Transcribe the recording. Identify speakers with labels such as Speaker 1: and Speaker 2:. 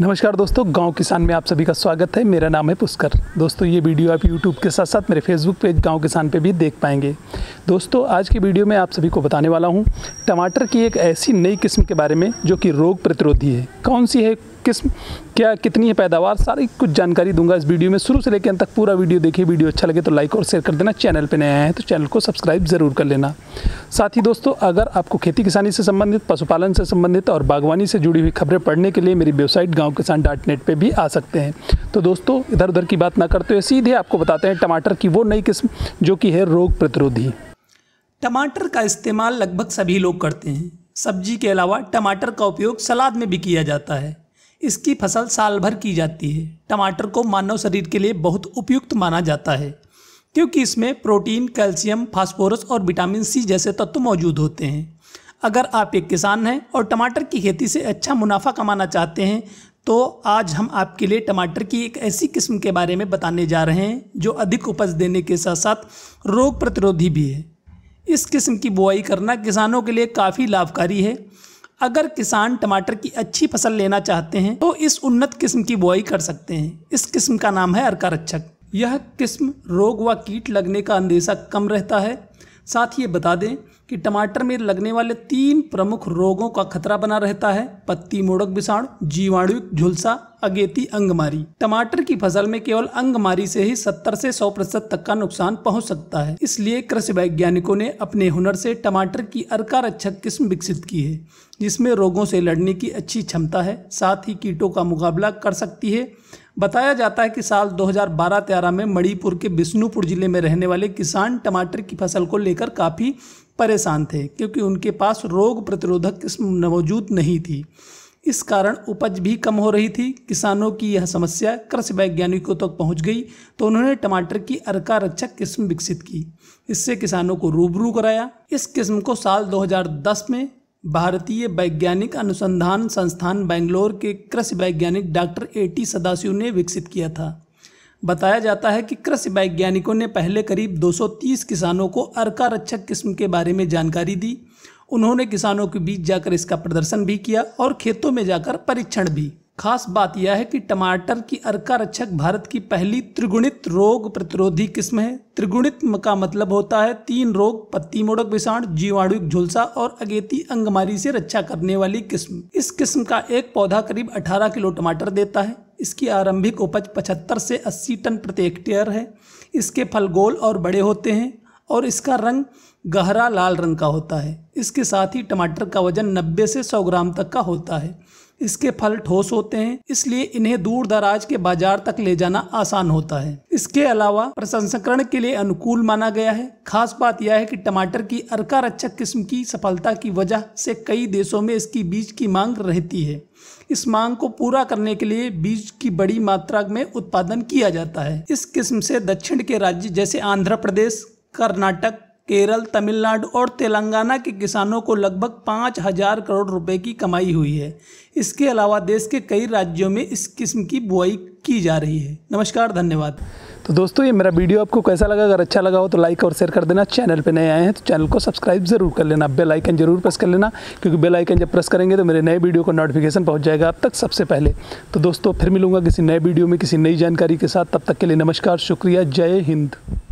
Speaker 1: नमस्कार दोस्तों गांव किसान में आप सभी का स्वागत है मेरा नाम है पुष्कर दोस्तों ये वीडियो आप यूट्यूब के साथ साथ मेरे फेसबुक पेज गांव किसान पे भी देख पाएंगे दोस्तों आज की वीडियो में आप सभी को बताने वाला हूँ टमाटर की एक ऐसी नई किस्म के बारे में जो कि रोग प्रतिरोधी है कौन सी है किस क्या कितनी है पैदावार सारी कुछ जानकारी दूंगा इस वीडियो में शुरू से लेकर अंत तक पूरा वीडियो देखिए वीडियो अच्छा लगे तो लाइक और शेयर कर देना चैनल पर नए आए हैं तो चैनल को सब्सक्राइब ज़रूर कर लेना साथ ही दोस्तों अगर आपको खेती किसानी से संबंधित पशुपालन से संबंधित और बागवानी से जुड़ी हुई खबरें पढ़ने के लिए मेरी वेबसाइट गाँव किसान डॉट नेट पर भी आ सकते हैं तो दोस्तों इधर उधर की बात ना करते हुए सीधे आपको बताते हैं टमाटर की वो नई किस्म जो कि है रोग प्रतिरोधी टमाटर का इस्तेमाल लगभग सभी लोग करते हैं सब्जी के अलावा टमाटर का उपयोग सलाद में भी किया जाता है इसकी फसल साल भर की जाती है टमाटर को मानव शरीर के लिए बहुत उपयुक्त माना जाता है क्योंकि इसमें प्रोटीन कैल्शियम फास्फोरस और विटामिन सी जैसे तत्व मौजूद होते हैं अगर आप एक किसान हैं और टमाटर की खेती से अच्छा मुनाफा कमाना चाहते हैं तो आज हम आपके लिए टमाटर की एक ऐसी किस्म के बारे में बताने जा रहे हैं जो अधिक उपज देने के साथ साथ रोग प्रतिरोधी भी है इस किस्म की बुआई करना किसानों के लिए काफ़ी लाभकारी है अगर किसान टमाटर की अच्छी फसल लेना चाहते हैं तो इस उन्नत किस्म की बुआई कर सकते हैं इस किस्म का नाम है अर्का रक्षक यह किस्म रोग व कीट लगने का अंदेशा कम रहता है साथ ही ये बता दें कि टमाटर में लगने वाले तीन प्रमुख रोगों का खतरा बना रहता है पत्ती मोड़क विषाणु जीवाणु झुलसा अगेती अंगमारी टमाटर की फसल में केवल अंगमारी से ही 70 से 100 प्रतिशत तक का नुकसान पहुंच सकता है इसलिए कृषि वैज्ञानिकों ने अपने हुनर से टमाटर की अर्का रक्षक किस्म विकसित की है जिसमें रोगों से लड़ने की अच्छी क्षमता है साथ ही कीटों का मुकाबला कर सकती है बताया जाता है कि साल 2012-13 में मणिपुर के बिष्णुपुर जिले में रहने वाले किसान टमाटर की फसल को लेकर काफ़ी परेशान थे क्योंकि उनके पास रोग प्रतिरोधक किस्म मौजूद नहीं थी इस कारण उपज भी कम हो रही थी किसानों की यह समस्या कृषि वैज्ञानिकों तक पहुंच गई तो उन्होंने टमाटर की अर्का रक्षक किस्म विकसित की इससे किसानों को रूबरू कराया इस किस्म को साल 2010 में भारतीय वैज्ञानिक अनुसंधान संस्थान बेंगलोर के कृषि वैज्ञानिक डॉक्टर ए टी सदाशिव ने विकसित किया था बताया जाता है कि कृषि वैज्ञानिकों ने पहले करीब 230 किसानों को अर्का रक्षक किस्म के बारे में जानकारी दी उन्होंने किसानों के बीच जाकर इसका प्रदर्शन भी किया और खेतों में जाकर परीक्षण भी खास बात यह है कि टमाटर की अर्का रक्षक भारत की पहली त्रिगुणित रोग प्रतिरोधी किस्म है त्रिगुणित का मतलब होता है तीन रोग पत्ती मोड़क विषाण जीवाणु झुलसा और अगेती अंगमारी से रक्षा करने वाली किस्म इस किस्म का एक पौधा करीब 18 किलो टमाटर देता है इसकी आरंभिक उपज 75 से 80 टन प्रति हेक्टेयर है इसके फल गोल और बड़े होते हैं और इसका रंग गहरा लाल रंग का होता है इसके साथ ही टमाटर का वजन 90 से 100 ग्राम तक का होता है इसके फल ठोस होते हैं इसलिए इन्हें दूर दराज के बाजार तक ले जाना आसान होता है इसके अलावा प्रसंस्करण के लिए अनुकूल माना गया है खास बात यह है कि टमाटर की अर्का रक्षक किस्म की सफलता की वजह से कई देशों में इसकी बीज की मांग रहती है इस मांग को पूरा करने के लिए बीज की बड़ी मात्रा में उत्पादन किया जाता है इस किस्म से दक्षिण के राज्य जैसे आंध्र प्रदेश कर्नाटक केरल तमिलनाडु और तेलंगाना के किसानों को लगभग पाँच हजार करोड़ रुपए की कमाई हुई है इसके अलावा देश के कई राज्यों में इस किस्म की बुआई की जा रही है नमस्कार धन्यवाद तो दोस्तों ये मेरा वीडियो आपको कैसा लगा अगर अच्छा लगा हो तो लाइक और शेयर कर देना चैनल पे नए आए हैं तो चैनल को सब्सक्राइब जरूर कर लेना बेल आइकन जरूर प्रेस कर लेना क्योंकि बेल आइकन जब प्रेस करेंगे तो मेरे नए वीडियो का नोटिफिकेशन पहुंच जाएगा आप तक सबसे पहले तो दोस्तों फिर मिलूंगा किसी नए वीडियो में किसी नई जानकारी के साथ तब तक के लिए नमस्कार शुक्रिया जय हिंद